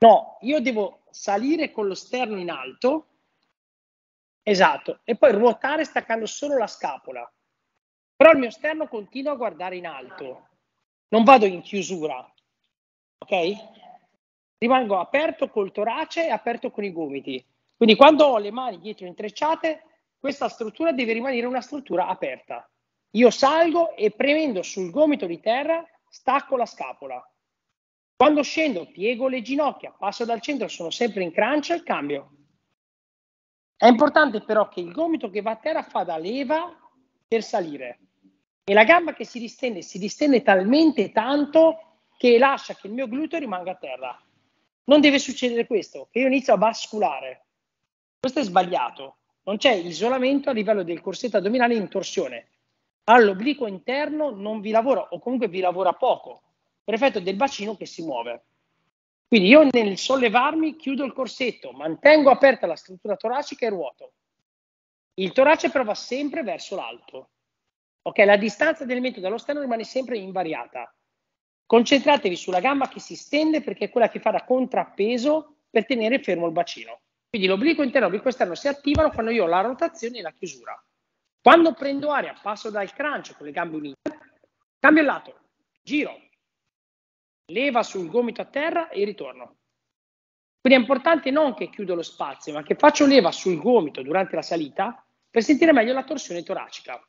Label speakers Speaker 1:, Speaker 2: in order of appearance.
Speaker 1: No, io devo salire con lo sterno in alto, esatto, e poi ruotare staccando solo la scapola. Però il mio sterno continua a guardare in alto, non vado in chiusura, ok? Rimango aperto col torace e aperto con i gomiti. Quindi quando ho le mani dietro intrecciate, questa struttura deve rimanere una struttura aperta. Io salgo e premendo sul gomito di terra stacco la scapola quando scendo, piego le ginocchia, passo dal centro, sono sempre in crunch e cambio. È importante però che il gomito che va a terra fa da leva per salire e la gamba che si distende si distende talmente tanto che lascia che il mio gluteo rimanga a terra. Non deve succedere questo, che io inizio a basculare. Questo è sbagliato. Non c'è isolamento a livello del corsetto addominale in torsione. All'obliquo interno non vi lavora o comunque vi lavora poco per effetto del bacino che si muove. Quindi io nel sollevarmi chiudo il corsetto, mantengo aperta la struttura toracica e ruoto. Il torace però va sempre verso l'alto. Ok, la distanza dell'elemento dallo sternum rimane sempre invariata. Concentratevi sulla gamba che si stende perché è quella che fa da contrappeso per tenere fermo il bacino. Quindi l'obliquo interno e l'obliquo esterno si attivano quando io ho la rotazione e la chiusura. Quando prendo aria, passo dal crancio con le gambe unite, cambio il lato, giro, leva sul gomito a terra e ritorno. Quindi è importante non che chiudo lo spazio, ma che faccio leva sul gomito durante la salita per sentire meglio la torsione toracica.